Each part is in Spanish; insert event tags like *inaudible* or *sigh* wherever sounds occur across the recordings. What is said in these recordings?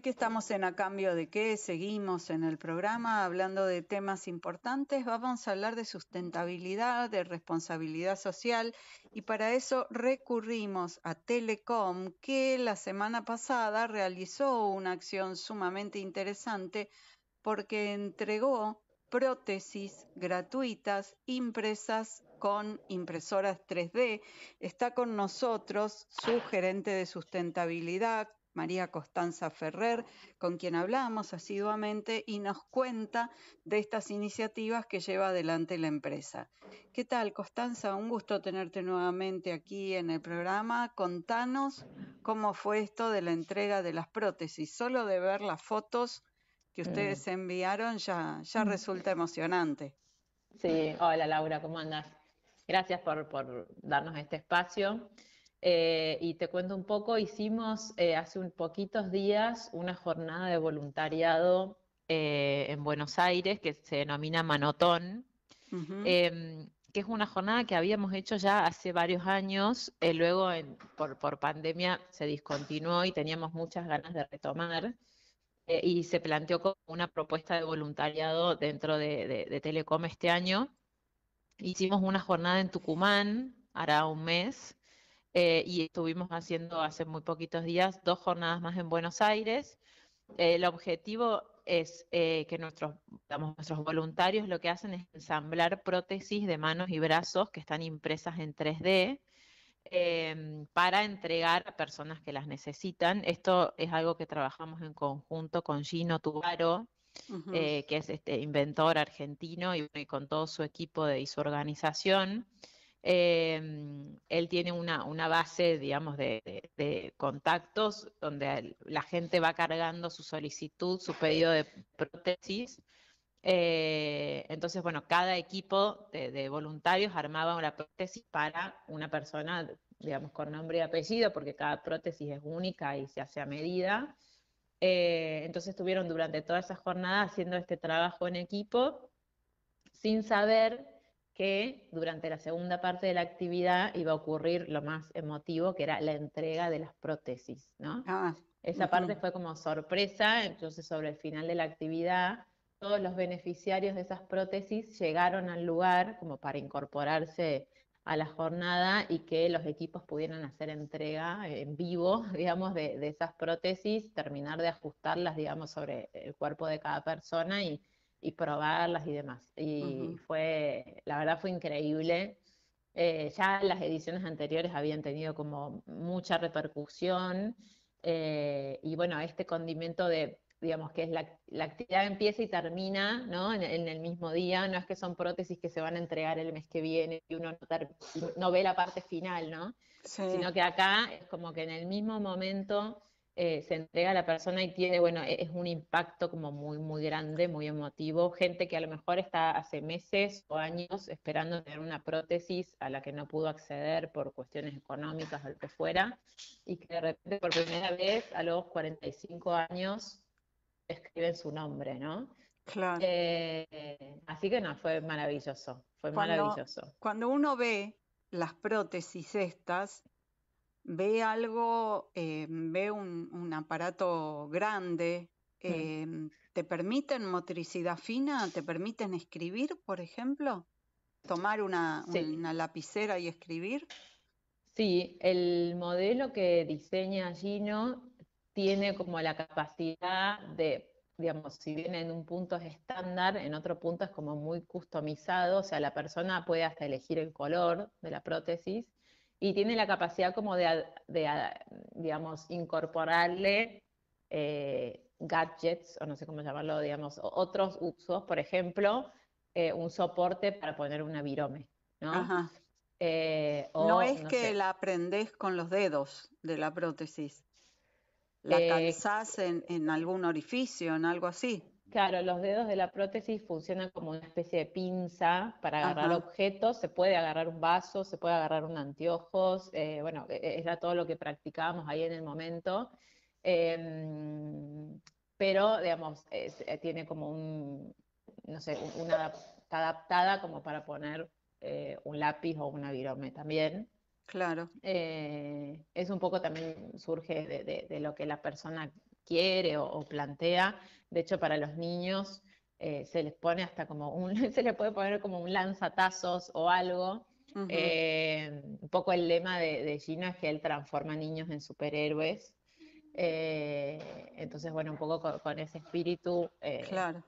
que estamos en A Cambio de que seguimos en el programa hablando de temas importantes. Vamos a hablar de sustentabilidad, de responsabilidad social y para eso recurrimos a Telecom que la semana pasada realizó una acción sumamente interesante porque entregó prótesis gratuitas impresas con impresoras 3D. Está con nosotros su gerente de sustentabilidad, María Costanza Ferrer, con quien hablamos asiduamente y nos cuenta de estas iniciativas que lleva adelante la empresa. ¿Qué tal, Costanza? Un gusto tenerte nuevamente aquí en el programa. Contanos cómo fue esto de la entrega de las prótesis. Solo de ver las fotos que mm. ustedes enviaron ya, ya mm. resulta emocionante. Sí, hola Laura, ¿cómo andas? Gracias por, por darnos este espacio. Eh, y te cuento un poco, hicimos eh, hace un poquitos días una jornada de voluntariado eh, en Buenos Aires que se denomina Manotón, em, que es una jornada que habíamos hecho ya hace varios años, luego por, pandemia se discontinuó y teníamos muchas ganas de retomar. y se planteó como una propuesta de voluntariado dentro de Telecom este año. Hicimos una jornada en Tucumán, hará un mes, eh, y estuvimos haciendo hace muy poquitos días dos jornadas más en Buenos Aires. el objetivo es eh, que nuestros, voluntarios lo que hacen es ensamblar prótesis de manos y brazos que están impresas en 3D em, para entregar a personas que las necesitan. Esto es algo que trabajamos en conjunto con Gino Tubaro, eh, que es este inventor argentino y, con todo su equipo de, y su organización. Em, él tiene una, una, base, digamos, de, contactos donde la gente va cargando su solicitud, su pedido de prótesis. Eh, entonces, bueno, cada equipo de, voluntarios armaba una prótesis para una persona, digamos, con nombre y apellido, porque cada prótesis es única y se hace a medida. Eh, entonces estuvieron durante toda esa jornada haciendo este trabajo en equipo, sin saber que durante la segunda parte de la actividad iba a ocurrir lo más emotivo, que era la entrega de las prótesis, ¿no? Ah, Esa parte fue como sorpresa, entonces sobre el final de la actividad, todos los beneficiarios de esas prótesis llegaron al lugar como para incorporarse a la jornada y que los equipos pudieran hacer entrega en vivo, *laughs* digamos, de, de esas prótesis, terminar de ajustarlas, digamos, sobre el cuerpo de cada persona y y probarlas y demás. Y fue, la verdad fue increíble. Eh, ya las ediciones anteriores habían tenido como mucha repercusión eh, y bueno, este condimento de, digamos que es la, actividad empieza y termina, ¿no? En, el mismo día, no es que son prótesis que se van a entregar el mes que viene y uno no, ve la parte final, ¿no? Sino que acá es como que en el mismo momento eh, se entrega a la persona y tiene, bueno, e-, es un impacto como muy, muy grande, muy emotivo. Gente que a lo mejor está hace meses o años esperando tener una prótesis a la que no pudo acceder por cuestiones económicas o lo que fuera, y que de repente por primera vez a los 45 años escriben su nombre, ¿no? Claro. Eh, así que no, fue maravilloso, fue maravilloso. Cuando uno ve las prótesis estas, ve algo, eh, ve un, aparato grande, em, ¿te permiten motricidad fina? ¿Te permiten escribir, por ejemplo? ¿Tomar una, una lapicera y escribir? Sí, el modelo que diseña Gino tiene como la capacidad de, digamos, si bien en un punto es estándar, en otro punto es como muy customizado, o sea, la persona puede hasta elegir el color de la prótesis y tiene la capacidad como de, digamos, incorporarle eh, gadgets, o no sé cómo llamarlo, digamos, otros usos, por ejemplo, eh, un soporte para poner una virome, ¿no? Ajá. Eh, no es que la aprendes con los dedos de la prótesis, la calzás en, en algún orificio, en algo así. Claro, los dedos de la prótesis funcionan como una especie de pinza para agarrar objetos, se puede agarrar un vaso, se puede agarrar un anteojos, eh, bueno, e, e, era todo lo que practicábamos ahí en el momento. Em, pero, digamos, eh, tiene como un, no sé, una adaptada como para poner eh, un lápiz o una virome también. Claro. Eh, es un poco también surge de, lo que la persona quiere o, plantea. De hecho, para los niños eh, se les pone hasta como un, *laughs* se le puede poner como un lanzatazos o algo. Eh, un poco el lema de, de, es que él transforma niños en superhéroes. Eh, entonces, bueno, un poco con, ese espíritu,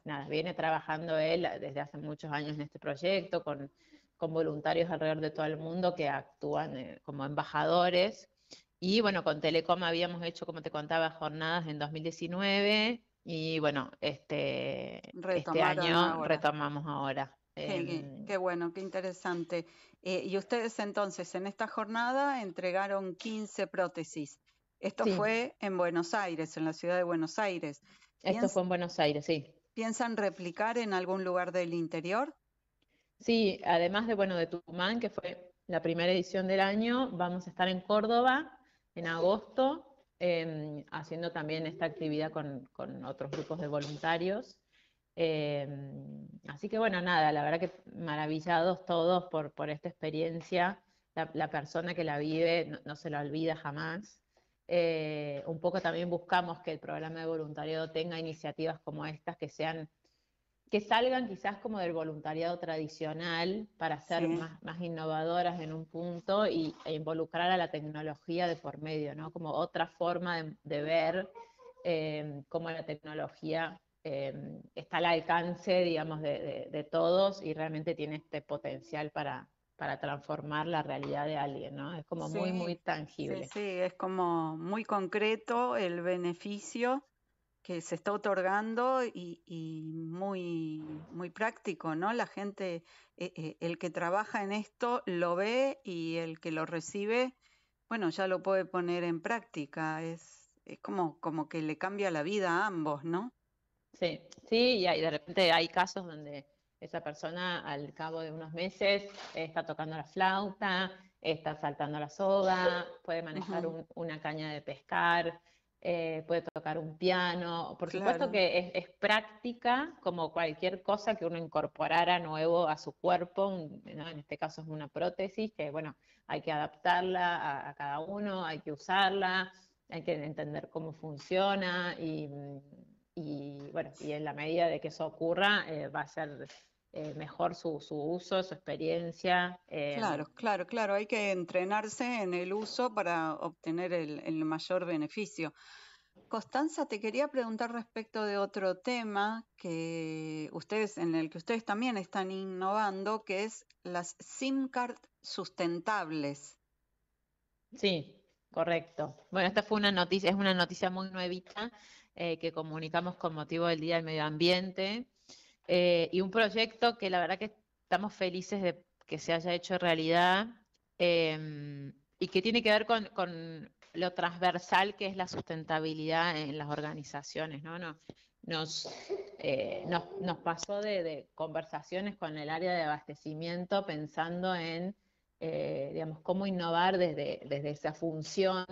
nada, viene trabajando él desde hace muchos años en este proyecto, con, con voluntarios alrededor de todo el mundo que actúan como embajadores y bueno, con Telecom habíamos hecho, como te contaba, jornadas en 2019 y bueno, este, este año retomamos ahora. Em, qué, bueno, qué interesante. Eh, y ustedes entonces en esta jornada entregaron 15 prótesis. Esto fue en Buenos Aires, en la ciudad de Buenos Aires. Esto fue en Buenos Aires, sí. ¿Piensan replicar en algún lugar del interior? Sí, además de bueno de Tucumán, que fue la primera edición del año, vamos a estar en Córdoba en agosto, em, haciendo también esta actividad con, otros grupos de voluntarios. Em, así que bueno, nada, la verdad que maravillados todos por, por esta experiencia. La, persona que la vive no, se la olvida jamás. Eh, un poco también buscamos que el programa de voluntariado tenga iniciativas como estas que sean que salgan quizás como del voluntariado tradicional para ser más, innovadoras en un punto y, e involucrar a la tecnología de por medio, Como otra forma de, ver eh, cómo la tecnología eh, está al alcance, digamos, de, todos y realmente tiene este potencial para, para transformar la realidad de alguien, ¿no? Es como muy, muy tangible. sí, es como muy concreto el beneficio que se está otorgando y, muy, muy práctico, ¿no? La gente, eh, eh, el que trabaja en esto lo ve y el que lo recibe, bueno, ya lo puede poner en práctica. Es, es como, como que le cambia la vida a ambos, ¿no? Sí, sí, y de repente hay casos donde esa persona al cabo de unos meses está tocando la flauta, está saltando la soga, puede manejar una caña de pescar, eh, puede tocar un piano. Por supuesto que es, práctica como cualquier cosa que uno incorporara nuevo a su cuerpo, en este caso es una prótesis que, bueno, hay que adaptarla a, cada uno, hay que usarla, hay que entender cómo funciona y bueno, y en la medida de que eso ocurra, eh, va a ser eh, mejor su, su, uso, su experiencia. Em, claro, claro, claro, hay que entrenarse en el uso para obtener el, mayor beneficio. Constanza, te quería preguntar respecto de otro tema que ustedes, en el que ustedes también están innovando, que es las SIM cards sustentables. Sí, correcto. Bueno, esta fue una noticia, es una noticia muy nuevita eh, que comunicamos con motivo del Día del Medio Ambiente. Eh, y un proyecto que la verdad que estamos felices de que se haya hecho realidad em, y que tiene que ver con, lo transversal que es la sustentabilidad en las organizaciones, eh, nos, pasó de, conversaciones con el área de abastecimiento pensando en, eh, digamos, cómo innovar desde, esa función,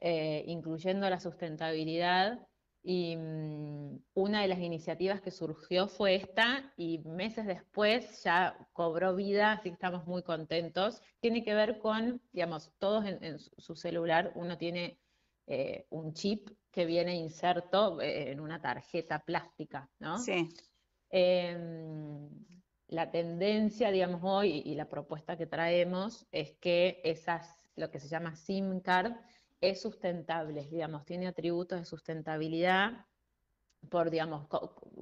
incluyendo la sustentabilidad y mm, una de las iniciativas que surgió fue esta y meses después ya cobró vida, así que estamos muy contentos. Tiene que ver con, digamos, todos en, su celular uno tiene eh, un chip que viene inserto eh, en una tarjeta plástica, ¿no? Sí. Em, la tendencia, digamos, hoy y la propuesta que traemos es que esas, lo que se llama SIM card, es sustentable, digamos, tiene atributos de sustentabilidad por, digamos,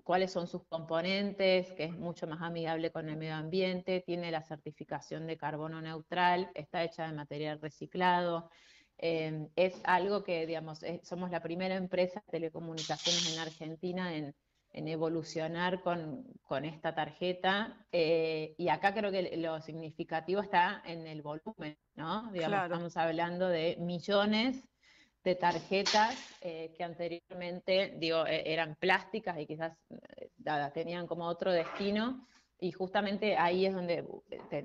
cuáles son sus componentes, que es mucho más amigable con el medio ambiente, tiene la certificación de carbono neutral, está hecha de material reciclado. Em, es algo que, digamos, somos la primera empresa de telecomunicaciones en Argentina en en evolucionar con, con esta tarjeta. Eh, y acá creo que lo significativo está en el volumen, ¿no? Digamos, estamos hablando de millones de tarjetas eh, que anteriormente, digo, e, eran plásticas y quizás eh, tenían como otro destino. Y justamente ahí es donde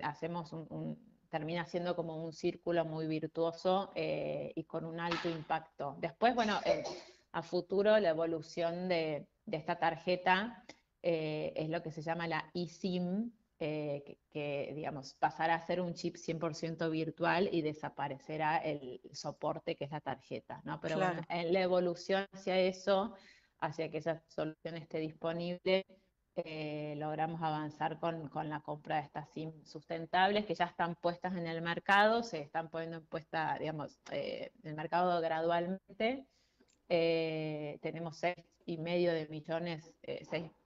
hacemos un, termina siendo como un círculo muy virtuoso y con un alto impacto. Después, bueno, a futuro la evolución de, esta tarjeta eh, es lo que se llama la eSIM, eh, que, digamos, pasará a ser un chip 100% virtual y desaparecerá el soporte que es la tarjeta, Pero en la evolución hacia eso, hacia que esa solución esté disponible, eh, logramos avanzar con, la compra de estas SIM sustentables que ya están puestas en el mercado, se están poniendo puesta, digamos, en el mercado gradualmente eh, tenemos seis y medio de millones, eh,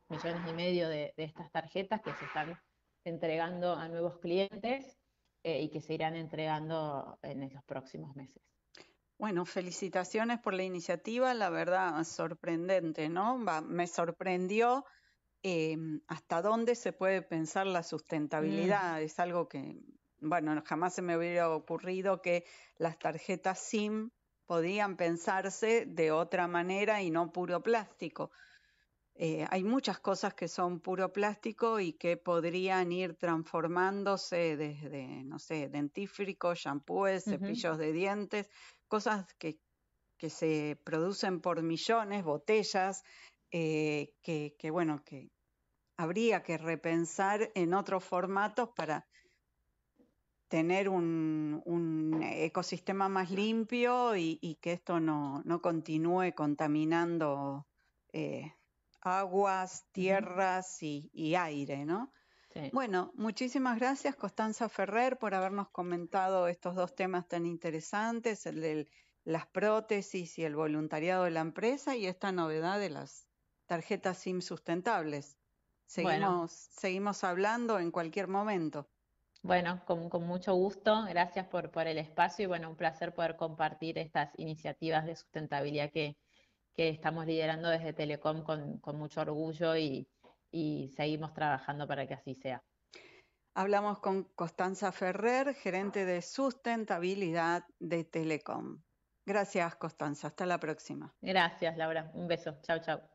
millones y medio de, estas tarjetas que se están entregando a nuevos clientes eh, y que se irán entregando en los próximos meses. Bueno, felicitaciones por la iniciativa, la verdad sorprendente, ¿no? me sorprendió em, hasta dónde se puede pensar la sustentabilidad, mm. es algo que, bueno, jamás se me hubiera ocurrido que las tarjetas SIM podían pensarse de otra manera y no puro plástico. Eh, hay muchas cosas que son puro plástico y que podrían ir transformándose desde, no sé, dentífricos, shampoos, cepillos de dientes, cosas que, que, se producen por millones, botellas, eh, que, bueno, que habría que repensar en otros formatos para tener un, ecosistema más limpio y, que esto no, no continúe contaminando eh, aguas, tierras y, aire, ¿no? Bueno, muchísimas gracias Constanza Ferrer por habernos comentado estos dos temas tan interesantes, el de las prótesis y el voluntariado de la empresa y esta novedad de las tarjetas SIM sustentables. Seguimos, seguimos hablando en cualquier momento. Bueno, con, mucho gusto, gracias por, el espacio y bueno, un placer poder compartir estas iniciativas de sustentabilidad que, estamos liderando desde Telecom con, mucho orgullo y, y seguimos trabajando para que así sea. Hablamos con Constanza Ferrer, gerente de sustentabilidad de Telecom. Gracias, Constanza. Hasta la próxima. Gracias, Laura. Un beso. Chao, chao.